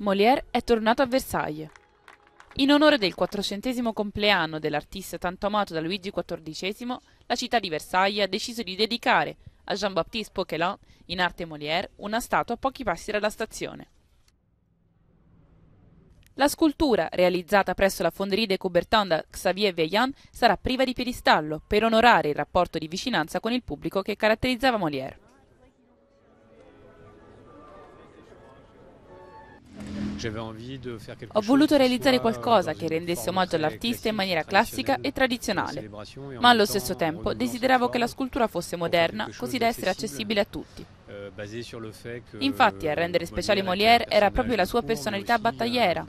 Molière è tornato a Versailles. In onore del quattrocentesimo compleanno dell'artista tanto amato da Luigi XIV, la città di Versailles ha deciso di dedicare a Jean-Baptiste Poquelin, in arte Molière, una statua a pochi passi dalla stazione. La scultura, realizzata presso la fonderie de Coubertin da Xavier Veillant, sarà priva di piedistallo per onorare il rapporto di vicinanza con il pubblico che caratterizzava Molière. Ho voluto realizzare qualcosa che rendesse omaggio all'artista in maniera classica e tradizionale, ma allo stesso tempo desideravo che la scultura fosse moderna così da essere accessibile a tutti. Euh, Infatti a euh, rendere speciale Molière era proprio la sua personalità battagliera.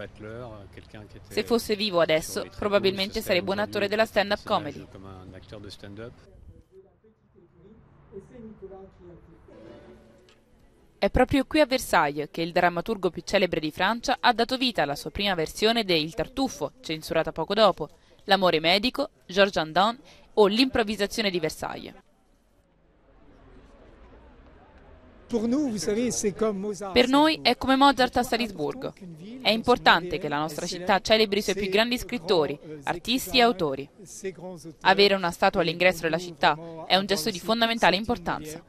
Se fosse vivo adesso, probabilmente sarebbe un attore della stand-up comedy. E Nicolas qui è proprio qui a Versailles che il drammaturgo più celebre di Francia ha dato vita alla sua prima versione de Il Tartuffo, censurata poco dopo, L'amore medico, Georges Andon o L'improvvisazione di Versailles. Per noi è come Mozart a Salisburgo. È importante che la nostra città celebri i suoi più grandi scrittori, artisti e autori. Avere una statua all'ingresso della città è un gesto di fondamentale importanza.